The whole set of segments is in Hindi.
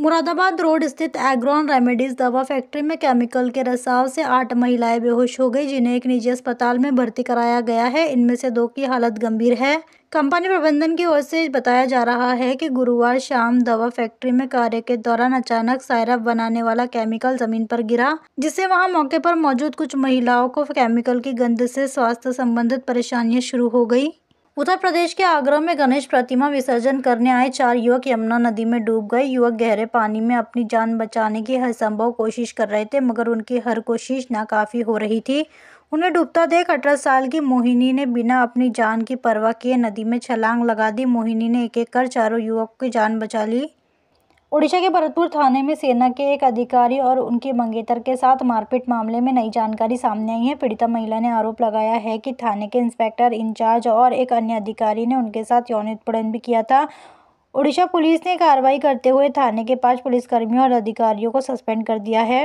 मुरादाबाद रोड स्थित एग्रॉन रेमेडीज दवा फैक्ट्री में केमिकल के रसाव से आठ महिलाएं बेहोश हो गई जिन्हें एक निजी अस्पताल में भर्ती कराया गया है इनमें से दो की हालत गंभीर है कंपनी प्रबंधन की ओर से बताया जा रहा है कि गुरुवार शाम दवा फैक्ट्री में कार्य के दौरान अचानक सायरप बनाने वाला केमिकल जमीन पर गिरा जिससे वहां मौके पर मौजूद कुछ महिलाओं को केमिकल की गंध से स्वास्थ्य संबंधित परेशानियां शुरू हो गई उत्तर प्रदेश के आगरा में गणेश प्रतिमा विसर्जन करने आए चार युवक यमुना नदी में डूब गए युवक गहरे पानी में अपनी जान बचाने की हर संभव कोशिश कर रहे थे मगर उनकी हर कोशिश नाकाफी हो रही थी उन्हें डूबता देख अठारह साल की मोहिनी ने बिना अपनी जान की परवाह किए नदी में छलांग लगा दी मोहिनी ने एक एक कर चारों युवक की जान बचा ली ओडिशा के भरतपुर थाने में सेना के एक अधिकारी और उनके मंगेतर के साथ मारपीट मामले में नई जानकारी सामने आई है पीड़िता महिला ने आरोप लगाया है कि थाने के इंस्पेक्टर इंचार्ज और एक अन्य अधिकारी ने उनके साथ यौन उत्पीड़न भी किया था ओडिशा पुलिस ने कार्रवाई करते हुए थाने के पांच पुलिसकर्मियों और अधिकारियों को सस्पेंड कर दिया है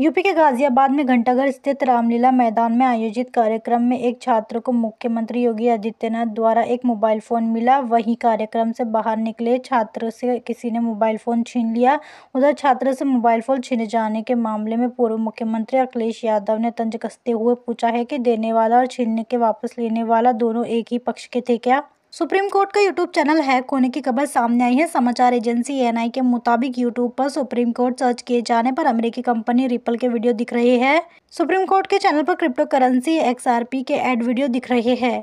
यूपी के गाजियाबाद में घंटाघर स्थित रामलीला मैदान में आयोजित कार्यक्रम में एक छात्र को मुख्यमंत्री योगी आदित्यनाथ द्वारा एक मोबाइल फ़ोन मिला वहीं कार्यक्रम से बाहर निकले छात्र से किसी ने मोबाइल फ़ोन छीन लिया उधर छात्र से मोबाइल फ़ोन छीने जाने के मामले में पूर्व मुख्यमंत्री अखिलेश यादव ने तंज कसते हुए पूछा है कि देने वाला और छीनने के वापस लेने वाला दोनों एक ही पक्ष के थे क्या सुप्रीम कोर्ट का यूट्यूब चैनल हैक होने की खबर सामने आई है समाचार एजेंसी एएनआई के मुताबिक यूट्यूब पर सुप्रीम कोर्ट सर्च किए जाने पर अमेरिकी कंपनी रिपल के वीडियो दिख रहे हैं सुप्रीम कोर्ट के चैनल पर क्रिप्टो करेंसी एक्सआरपी के एड वीडियो दिख रहे हैं